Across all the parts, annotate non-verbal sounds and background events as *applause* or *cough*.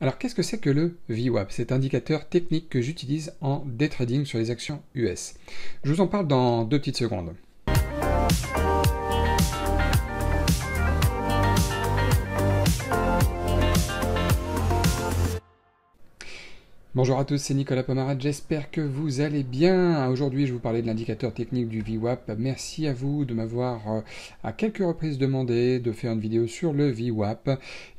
Alors qu'est-ce que c'est que le VWAP Cet indicateur technique que j'utilise en day trading sur les actions US. Je vous en parle dans deux petites secondes. Bonjour à tous, c'est Nicolas Pomarade, j'espère que vous allez bien. Aujourd'hui, je vais vous parler de l'indicateur technique du VWAP. Merci à vous de m'avoir euh, à quelques reprises demandé de faire une vidéo sur le VWAP.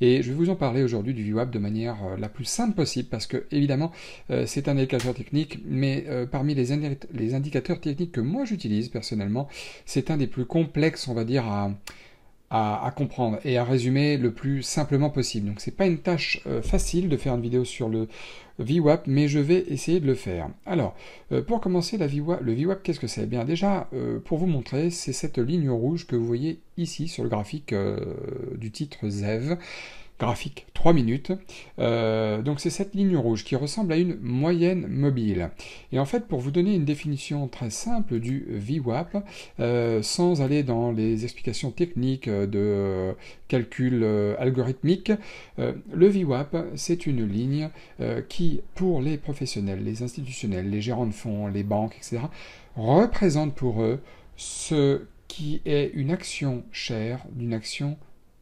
Et je vais vous en parler aujourd'hui du VWAP de manière euh, la plus simple possible parce que, évidemment, euh, c'est un indicateur technique, mais parmi les, les, indicateurs techniques que moi j'utilise personnellement, c'est un des plus complexes, on va dire, à à, comprendre et à résumer le plus simplement possible. Donc c'est pas une tâche euh, facile de faire une vidéo sur le VWAP, mais je vais essayer de le faire. Alors, euh, pour commencer, la le VWAP, qu'est-ce que c'est eh Bien déjà, euh, pour vous montrer, c'est cette ligne rouge que vous voyez ici sur le graphique du titre ZEV graphique 3 minutes. Euh, donc c'est cette ligne rouge qui ressemble à une moyenne mobile. Et en fait, pour vous donner une définition très simple du VWAP, euh, sans aller dans les explications techniques euh, de calcul algorithmique, le VWAP, c'est une ligne qui, pour les professionnels, les institutionnels, les gérants de fonds, les banques, etc., représente pour eux ce qui est une action chère d'une action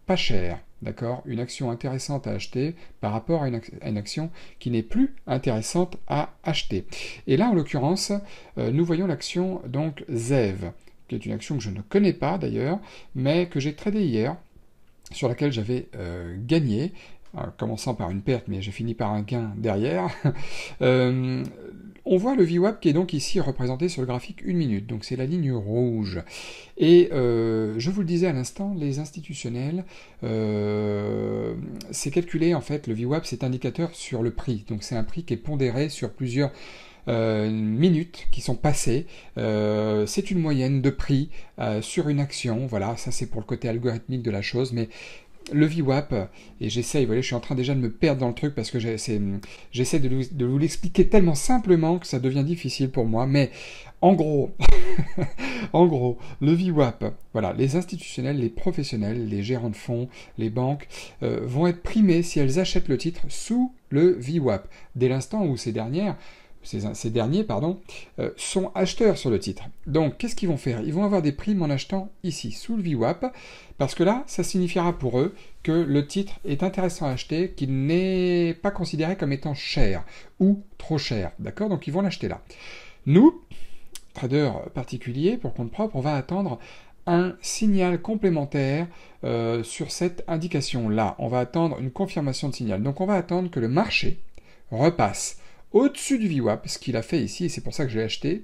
pas chère. D'accord Une action intéressante à acheter par rapport à une, action qui n'est plus intéressante à acheter. Et là, en l'occurrence, euh, nous voyons l'action donc ZEV, qui est une action que je ne connais pas d'ailleurs, mais que j'ai tradée hier, sur laquelle j'avais euh, gagné, commençant par une perte, mais j'ai fini par un gain derrière. *laughs* Euh, on voit le VWAP qui est donc ici représenté sur le graphique 1 minute, donc c'est la ligne rouge. Et euh, je vous le disais à l'instant, les institutionnels, euh, c'est calculé en fait, le VWAP c'est indicateur sur le prix, donc c'est un prix qui est pondéré sur plusieurs euh, minutes qui sont passées. c'est une moyenne de prix sur une action. Voilà, ça c'est pour le côté algorithmique de la chose, mais le VWAP, et j'essaye, voilà je suis en train déjà de me perdre dans le truc parce que j'essaie de, vous l'expliquer tellement simplement que ça devient difficile pour moi, mais en gros, *laughs* en gros, le VWAP, voilà, les institutionnels, les professionnels, les gérants de fonds, les banques euh, vont être primés si elles achètent le titre sous le VWAP. Dès l'instant où ces dernières ces, derniers pardon, euh, sont acheteurs sur le titre. Donc qu'est-ce qu'ils vont faire Ils vont avoir des primes en achetant ici, sous le VWAP, parce que là, ça signifiera pour eux que le titre est intéressant à acheter, qu'il n'est pas considéré comme étant cher ou trop cher. D'accord Donc ils vont l'acheter là. Nous, traders particuliers, pour compte propre, on va attendre un signal complémentaire euh, sur cette indication-là. On va attendre une confirmation de signal. Donc on va attendre que le marché repasse au-dessus du VWAP, ce qu'il a fait ici, et c'est pour ça que je l'ai acheté,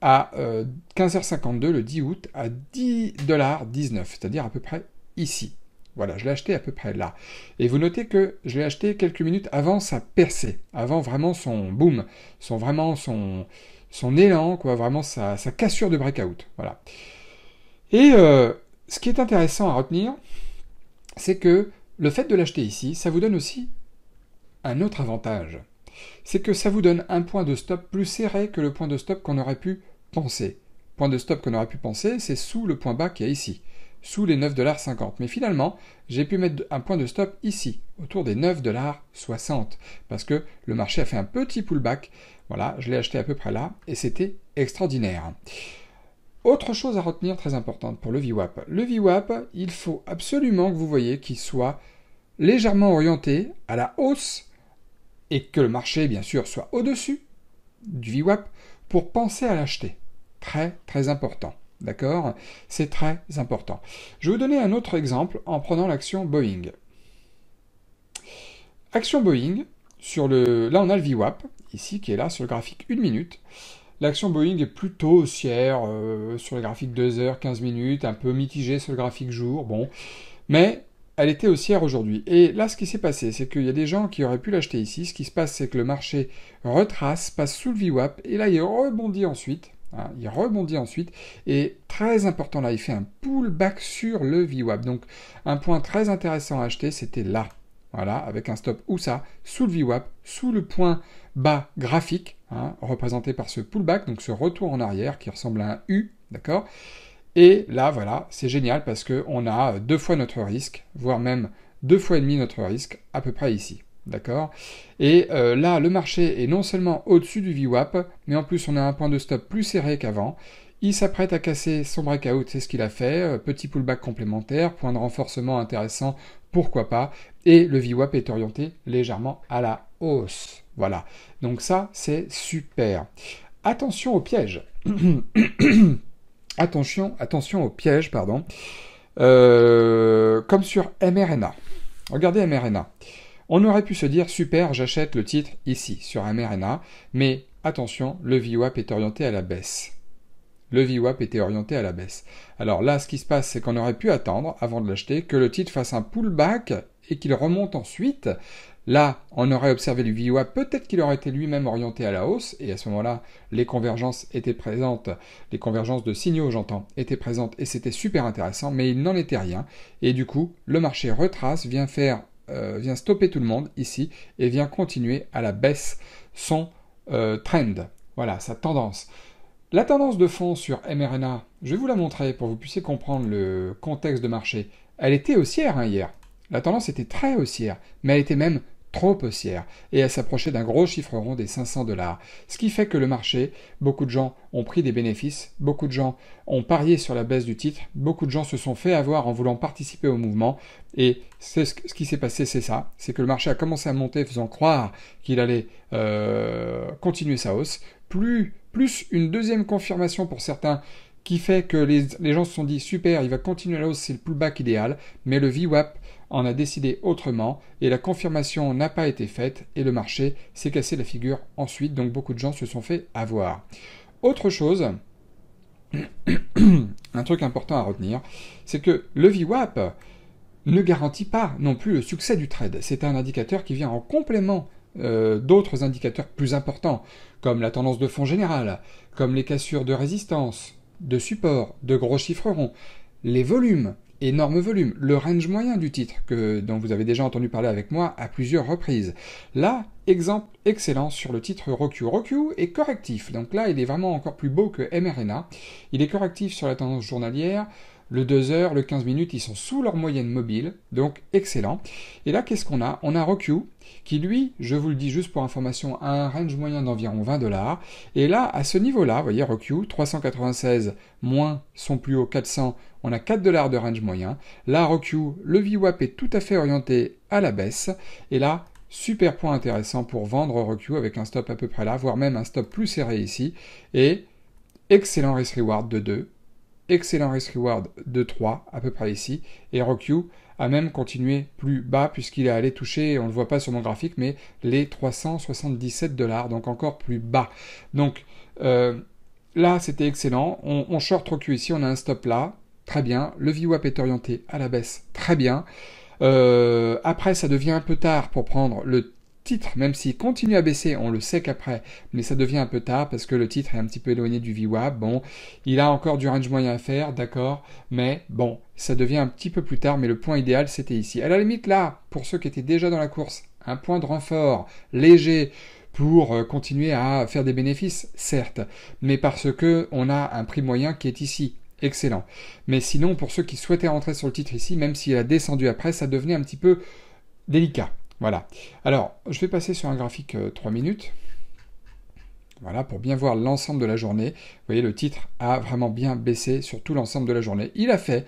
à 15h52 euh, le 10 août à 10,19$, c'est-à-dire à peu près ici. Voilà, je l'ai acheté à peu près là. Et vous notez que je l'ai acheté quelques minutes avant sa percée, avant vraiment son boom, son vraiment son, son élan, quoi, vraiment sa, sa cassure de breakout. Voilà. Et euh, ce qui est intéressant à retenir, c'est que le fait de l'acheter ici, ça vous donne aussi un autre avantage c'est que ça vous donne un point de stop plus serré que le point de stop qu'on aurait pu penser. Point de stop qu'on aurait pu penser, c'est sous le point bas qui est ici, sous les 9,50$. Mais finalement, j'ai pu mettre un point de stop ici, autour des 9,60$, parce que le marché a fait un petit pullback. Voilà, je l'ai acheté à peu près là, et c'était extraordinaire. Autre chose à retenir très importante pour le VWAP. Le VWAP, il faut absolument que vous voyez qu'il soit légèrement orienté à la hausse et que le marché, bien sûr, soit au-dessus du VWAP pour penser à l'acheter. Très, très important. D'accord C'est très important. Je vais vous donner un autre exemple en prenant l'action Boeing. Action Boeing, sur le, là on a le VWAP, ici, qui est là sur le graphique 1 minute. L'action Boeing est plutôt haussière euh, sur le graphique 2 heures, 15 minutes, un peu mitigée sur le graphique jour, bon. Mais elle était haussière aujourd'hui. Et là, ce qui s'est passé, c'est qu'il y a des gens qui auraient pu l'acheter ici. Ce qui se passe, c'est que le marché retrace, passe sous le VWAP, et là, il rebondit ensuite. Hein, il rebondit ensuite. Et très important là, il fait un pullback sur le VWAP. Donc, un point très intéressant à acheter, c'était là. Voilà, avec un stop où ça Sous le VWAP, sous le point bas graphique, hein, représenté par ce pullback, donc ce retour en arrière qui ressemble à un U, d'accord et là, voilà, c'est génial parce qu'on a euh, deux fois notre risque, voire même deux fois et demi notre risque, à peu près ici. D'accord Et euh, là, le marché est non seulement au-dessus du VWAP, mais en plus on a un point de stop plus serré qu'avant. Il s'apprête à casser son breakout, c'est ce qu'il a fait. Euh, petit pullback complémentaire, point de renforcement intéressant, pourquoi pas. Et le VWAP est orienté légèrement à la hausse. Voilà. Donc ça, c'est super. Attention au piège. *clears throat* attention, attention au piège, pardon. Euh, comme sur mRNA. Regardez mRNA. On aurait pu se dire super, j'achète le titre ici sur mRNA, mais attention, le VWAP est orienté à la baisse. Le VWAP était orienté à la baisse. Alors là, ce qui se passe, c'est qu'on aurait pu attendre, avant de l'acheter, que le titre fasse un pullback et qu'il remonte ensuite. Là, on aurait observé le VIWA, peut-être qu'il aurait été lui-même orienté à la hausse, et à ce moment-là, les convergences étaient présentes, les convergences de signaux, j'entends, étaient présentes, et c'était super intéressant, mais il n'en était rien, et du coup, le marché retrace, vient faire, euh, vient stopper tout le monde ici, et vient continuer à la baisse son euh, trend, voilà, sa tendance. La tendance de fond sur mRNA, je vais vous la montrer pour que vous puissiez comprendre le contexte de marché. Elle était haussière hein, hier. La tendance était très haussière, mais elle était même trop et à s'approcher d'un gros chiffre rond des 500 dollars. Ce qui fait que le marché, beaucoup de gens ont pris des bénéfices, beaucoup de gens ont parié sur la baisse du titre, beaucoup de gens se sont fait avoir en voulant participer au mouvement, et ce, ce qui s'est passé, c'est ça, c'est que le marché a commencé à monter faisant croire qu'il allait euh, continuer sa hausse, plus, plus une deuxième confirmation pour certains qui fait que les, les gens se sont dit super, il va continuer la hausse, c'est le pullback idéal, mais le VWAP en a décidé autrement et la confirmation n'a pas été faite et le marché s'est cassé la figure ensuite, donc beaucoup de gens se sont fait avoir. Autre chose, *coughs* un truc important à retenir, c'est que le VWAP ne garantit pas non plus le succès du trade. C'est un indicateur qui vient en complément euh, d'autres indicateurs plus importants, comme la tendance de fond générale, comme les cassures de résistance, de support, de gros chiffres ronds, les volumes, énorme volume, le range moyen du titre que, dont vous avez déjà entendu parler avec moi à plusieurs reprises. Là, exemple excellent sur le titre Roku Roku est correctif, donc là il est vraiment encore plus beau que MRNA. Il est correctif sur la tendance journalière, le 2 heures, le 15 minutes, ils sont sous leur moyenne mobile, donc excellent. Et là, qu'est-ce qu'on a On a Roku qui lui, je vous le dis juste pour information, a un range moyen d'environ 20 dollars. Et là, à ce niveau-là, vous voyez, Roku 396 moins son plus haut 400, on a 4 dollars de range moyen. Là, Roku, le VWAP est tout à fait orienté à la baisse. Et là, super point intéressant pour vendre Roku avec un stop à peu près là, voire même un stop plus serré ici. Et excellent risk reward de 2, excellent risk reward de 3 à peu près ici. Et Roku a même continué plus bas puisqu'il est allé toucher, on ne le voit pas sur mon graphique, mais les 377 dollars, donc encore plus bas. Donc euh, là, c'était excellent. On, short Roku ici, on a un stop là, très bien. Le VWAP est orienté à la baisse, très bien. Euh, après, ça devient un peu tard pour prendre le titre, même s'il continue à baisser, on le sait qu'après, mais ça devient un peu tard parce que le titre est un petit peu éloigné du VWAP. Bon, il a encore du range moyen à faire, d'accord, mais bon, ça devient un petit peu plus tard, mais le point idéal c'était ici. À la limite, là, pour ceux qui étaient déjà dans la course, un point de renfort léger pour euh, continuer à faire des bénéfices, certes, mais parce que on a un prix moyen qui est ici excellent. Mais sinon, pour ceux qui souhaitaient rentrer sur le titre ici, même s'il a descendu après, ça devenait un petit peu délicat. Voilà. Alors, je vais passer sur un graphique 3 euh, minutes. Voilà, pour bien voir l'ensemble de la journée. Vous voyez, le titre a vraiment bien baissé sur tout l'ensemble de la journée. Il a fait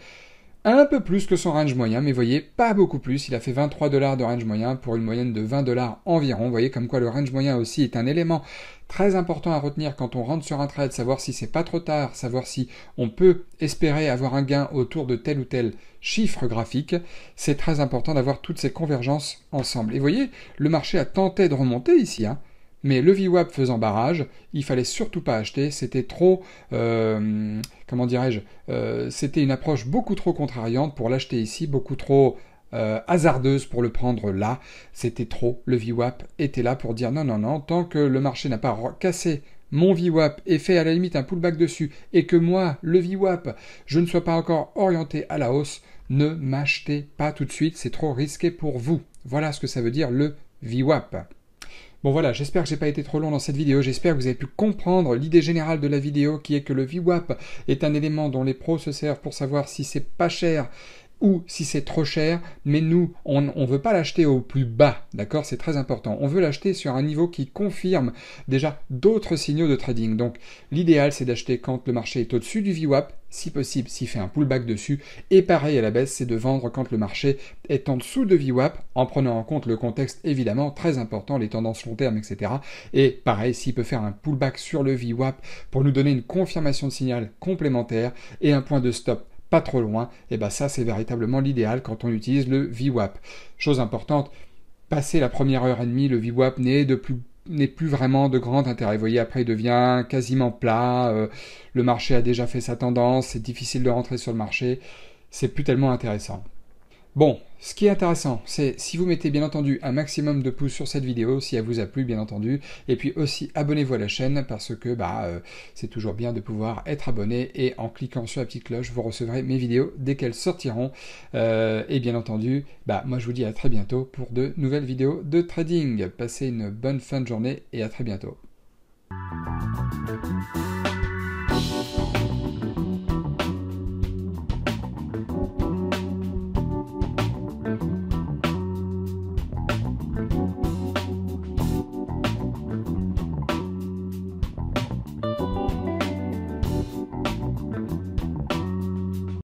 un peu plus que son range moyen, mais voyez, pas beaucoup plus. Il a fait 23 dollars de range moyen pour une moyenne de 20 dollars environ. Vous voyez comme quoi le range moyen aussi est un élément très important à retenir quand on rentre sur un trade, savoir si c'est pas trop tard, savoir si on peut espérer avoir un gain autour de tel ou tel chiffre graphique. C'est très important d'avoir toutes ces convergences ensemble. Et vous voyez, le marché a tenté de remonter ici. Hein. Mais le VWAP faisant barrage, il fallait surtout pas acheter, c'était trop, euh, comment dirais-je, euh, c'était une approche beaucoup trop contrariante pour l'acheter ici, beaucoup trop euh, hasardeuse pour le prendre là, c'était trop, le VWAP était là pour dire non, non, non, tant que le marché n'a pas cassé mon VWAP et fait à la limite un pullback dessus, et que moi, le VWAP, je ne sois pas encore orienté à la hausse, ne m'achetez pas tout de suite, c'est trop risqué pour vous. Voilà ce que ça veut dire le VWAP. Bon voilà, j'espère que j'ai pas été trop long dans cette vidéo, j'espère que vous avez pu comprendre l'idée générale de la vidéo qui est que le VWAP est un élément dont les pros se servent pour savoir si c'est pas cher ou si c'est trop cher, mais nous, on ne veut pas l'acheter au plus bas, d'accord C'est très important. On veut l'acheter sur un niveau qui confirme déjà d'autres signaux de trading. Donc l'idéal, c'est d'acheter quand le marché est au-dessus du VWAP, si possible, s'il fait un pullback dessus. Et pareil à la baisse, c'est de vendre quand le marché est en dessous de VWAP, en prenant en compte le contexte évidemment très important, les tendances long terme, etc. Et pareil, s'il peut faire un pullback sur le VWAP pour nous donner une confirmation de signal complémentaire et un point de stop pas trop loin, et bien ça c'est véritablement l'idéal quand on utilise le VWAP. Chose importante, passer la première heure et demie, le VWAP n'est plus vraiment de grand intérêt. Vous voyez, après, il devient quasiment plat. Euh, le marché a déjà fait sa tendance. C'est difficile de rentrer sur le marché. C'est plus tellement intéressant. Bon, ce qui est intéressant, c'est si vous mettez bien entendu un maximum de pouces sur cette vidéo, si elle vous a plu bien entendu, et puis aussi abonnez-vous à la chaîne parce que bah euh, c'est toujours bien de pouvoir être abonné et en cliquant sur la petite cloche, vous recevrez mes vidéos dès qu'elles sortiront. Euh, et bien entendu, bah moi je vous dis à très bientôt pour de nouvelles vidéos de trading. Passez une bonne fin de journée et à très bientôt.